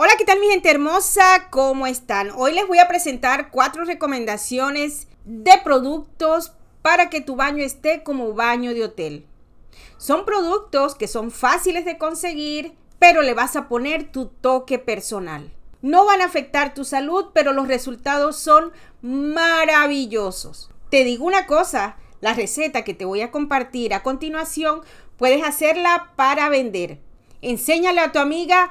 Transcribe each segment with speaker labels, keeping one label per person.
Speaker 1: Hola, ¿qué tal mi gente hermosa? ¿Cómo están? Hoy les voy a presentar cuatro recomendaciones de productos para que tu baño esté como baño de hotel. Son productos que son fáciles de conseguir, pero le vas a poner tu toque personal. No van a afectar tu salud, pero los resultados son maravillosos. Te digo una cosa, la receta que te voy a compartir a continuación, puedes hacerla para vender. Enséñale a tu amiga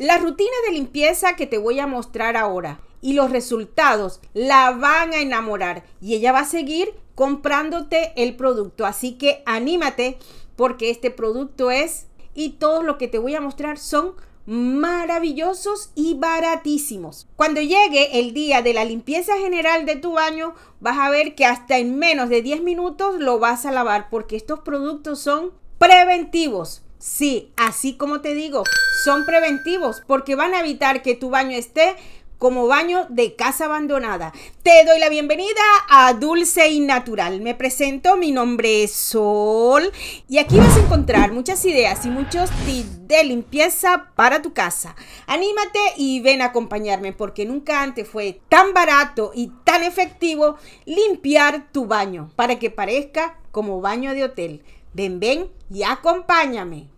Speaker 1: la rutina de limpieza que te voy a mostrar ahora y los resultados la van a enamorar y ella va a seguir comprándote el producto. Así que anímate porque este producto es y todo lo que te voy a mostrar son maravillosos y baratísimos. Cuando llegue el día de la limpieza general de tu baño, vas a ver que hasta en menos de 10 minutos lo vas a lavar porque estos productos son preventivos. Sí, así como te digo, son preventivos porque van a evitar que tu baño esté como baño de casa abandonada. Te doy la bienvenida a Dulce y Natural. Me presento, mi nombre es Sol y aquí vas a encontrar muchas ideas y muchos tips de limpieza para tu casa. Anímate y ven a acompañarme porque nunca antes fue tan barato y tan efectivo limpiar tu baño para que parezca como baño de hotel. Ven, ven y acompáñame.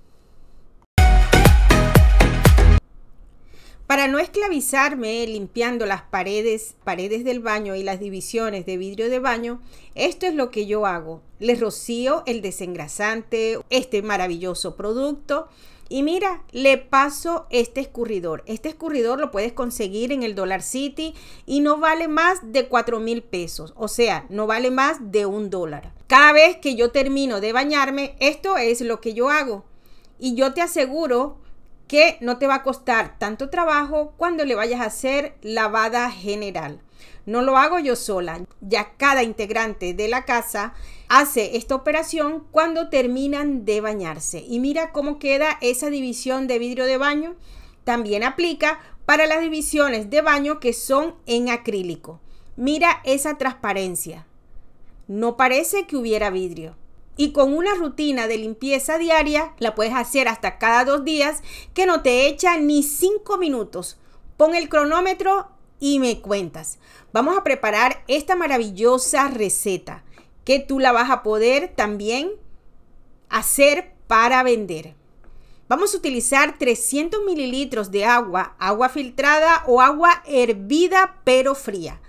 Speaker 1: Para no esclavizarme limpiando las paredes, paredes del baño y las divisiones de vidrio de baño, esto es lo que yo hago. Les rocío el desengrasante, este maravilloso producto. Y mira, le paso este escurridor. Este escurridor lo puedes conseguir en el Dollar City y no vale más de 4 mil pesos. O sea, no vale más de un dólar. Cada vez que yo termino de bañarme, esto es lo que yo hago. Y yo te aseguro que no te va a costar tanto trabajo cuando le vayas a hacer lavada general. No lo hago yo sola, ya cada integrante de la casa hace esta operación cuando terminan de bañarse. Y mira cómo queda esa división de vidrio de baño. También aplica para las divisiones de baño que son en acrílico. Mira esa transparencia. No parece que hubiera vidrio y con una rutina de limpieza diaria, la puedes hacer hasta cada dos días, que no te echa ni cinco minutos. Pon el cronómetro y me cuentas. Vamos a preparar esta maravillosa receta que tú la vas a poder también hacer para vender. Vamos a utilizar 300 mililitros de agua, agua filtrada o agua hervida pero fría.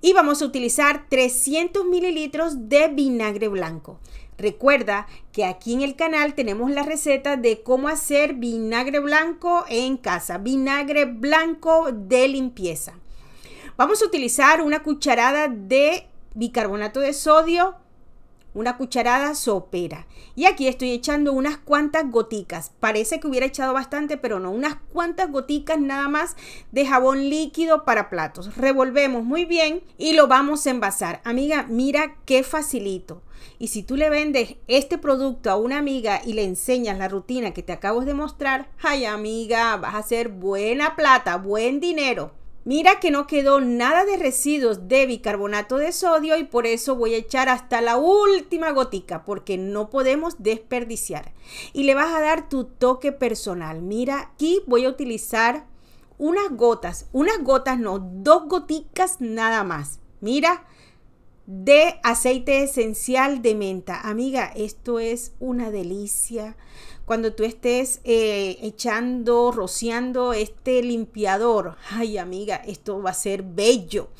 Speaker 1: Y vamos a utilizar 300 mililitros de vinagre blanco. Recuerda que aquí en el canal tenemos la receta de cómo hacer vinagre blanco en casa, vinagre blanco de limpieza. Vamos a utilizar una cucharada de bicarbonato de sodio, una cucharada sopera. Y aquí estoy echando unas cuantas goticas. Parece que hubiera echado bastante, pero no. Unas cuantas goticas nada más de jabón líquido para platos. Revolvemos muy bien y lo vamos a envasar. Amiga, mira qué facilito. Y si tú le vendes este producto a una amiga y le enseñas la rutina que te acabo de mostrar, ay amiga, vas a hacer buena plata, buen dinero. Mira que no quedó nada de residuos de bicarbonato de sodio y por eso voy a echar hasta la última gotica porque no podemos desperdiciar. Y le vas a dar tu toque personal. Mira, aquí voy a utilizar unas gotas, unas gotas no, dos goticas nada más. Mira, de aceite esencial de menta. Amiga, esto es una delicia. Cuando tú estés eh, echando, rociando este limpiador, ay amiga, esto va a ser bello.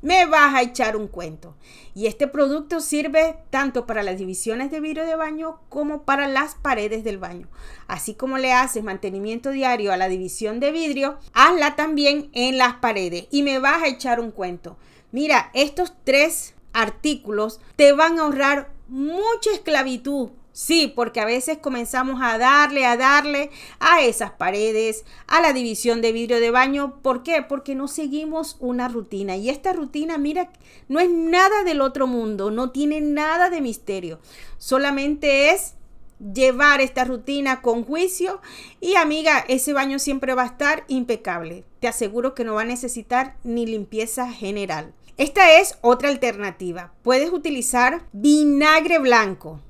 Speaker 1: Me vas a echar un cuento. Y este producto sirve tanto para las divisiones de vidrio de baño como para las paredes del baño. Así como le haces mantenimiento diario a la división de vidrio, hazla también en las paredes. Y me vas a echar un cuento. Mira, estos tres artículos te van a ahorrar mucha esclavitud. Sí, porque a veces comenzamos a darle, a darle a esas paredes, a la división de vidrio de baño. ¿Por qué? Porque no seguimos una rutina. Y esta rutina, mira, no es nada del otro mundo, no tiene nada de misterio. Solamente es llevar esta rutina con juicio. Y amiga, ese baño siempre va a estar impecable. Te aseguro que no va a necesitar ni limpieza general. Esta es otra alternativa. Puedes utilizar vinagre blanco.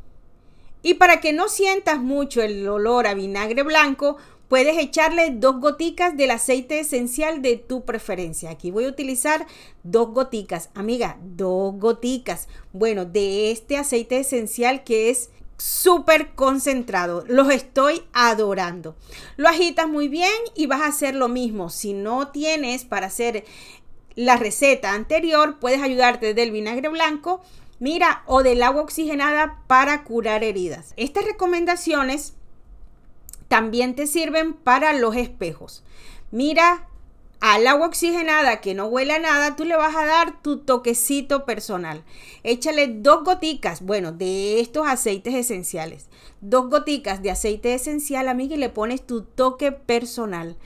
Speaker 1: Y para que no sientas mucho el olor a vinagre blanco, puedes echarle dos goticas del aceite esencial de tu preferencia. Aquí voy a utilizar dos goticas, amiga, dos goticas. Bueno, de este aceite esencial que es súper concentrado. Los estoy adorando. Lo agitas muy bien y vas a hacer lo mismo. Si no tienes para hacer la receta anterior, puedes ayudarte del vinagre blanco, mira, o del agua oxigenada para curar heridas. Estas recomendaciones también te sirven para los espejos. Mira, al agua oxigenada que no huele a nada, tú le vas a dar tu toquecito personal. Échale dos goticas, bueno, de estos aceites esenciales. Dos goticas de aceite esencial, amiga, y le pones tu toque personal.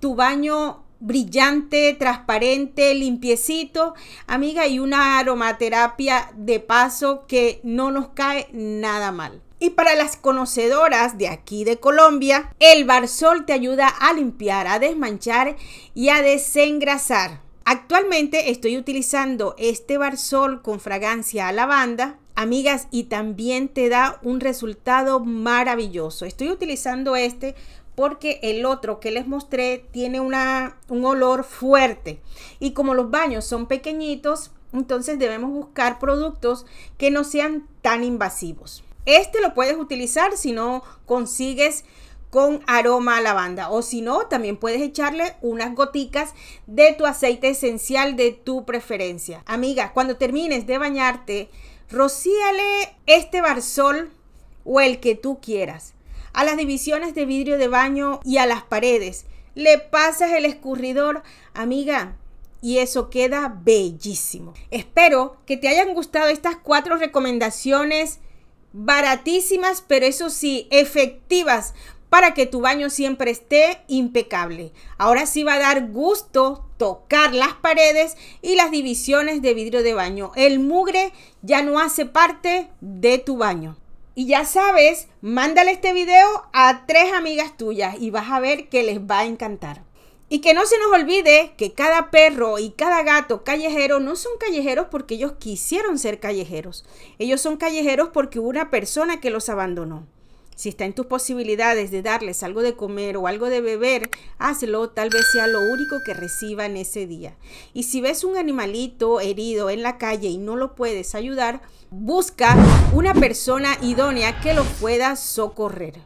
Speaker 1: Tu baño brillante, transparente, limpiecito. Amiga, y una aromaterapia de paso que no nos cae nada mal. Y para las conocedoras de aquí de Colombia, el Barsol te ayuda a limpiar, a desmanchar y a desengrasar. Actualmente estoy utilizando este Barsol con fragancia a lavanda, amigas, y también te da un resultado maravilloso. Estoy utilizando este porque el otro que les mostré tiene un olor fuerte. Y como los baños son pequeñitos, entonces debemos buscar productos que no sean tan invasivos. Este lo puedes utilizar si no consigues con aroma a lavanda o si no también puedes echarle unas goticas de tu aceite esencial de tu preferencia. Amiga, cuando termines de bañarte, rocíale este barsol o el que tú quieras a las divisiones de vidrio de baño y a las paredes. Le pasas el escurridor, amiga, y eso queda bellísimo. Espero que te hayan gustado estas cuatro recomendaciones baratísimas, pero eso sí, efectivas para que tu baño siempre esté impecable. Ahora sí va a dar gusto tocar las paredes y las divisiones de vidrio de baño. El mugre ya no hace parte de tu baño. Y ya sabes, mándale este video a tres amigas tuyas y vas a ver que les va a encantar. Y que no se nos olvide que cada perro y cada gato callejero no son callejeros porque ellos quisieron ser callejeros. Ellos son callejeros porque hubo una persona que los abandonó. Si está en tus posibilidades de darles algo de comer o algo de beber, hazlo, tal vez sea lo único que reciban ese día. Y si ves un animalito herido en la calle y no lo puedes ayudar, busca una persona idónea que lo pueda socorrer.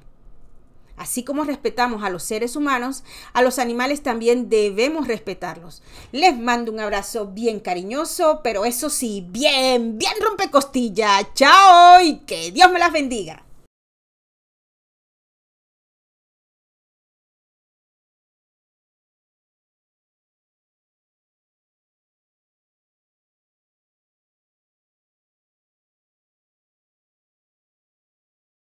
Speaker 1: Así como respetamos a los seres humanos, a los animales también debemos respetarlos. Les mando un abrazo bien cariñoso, pero eso sí, bien, bien rompecostilla. Chao y que Dios me las bendiga.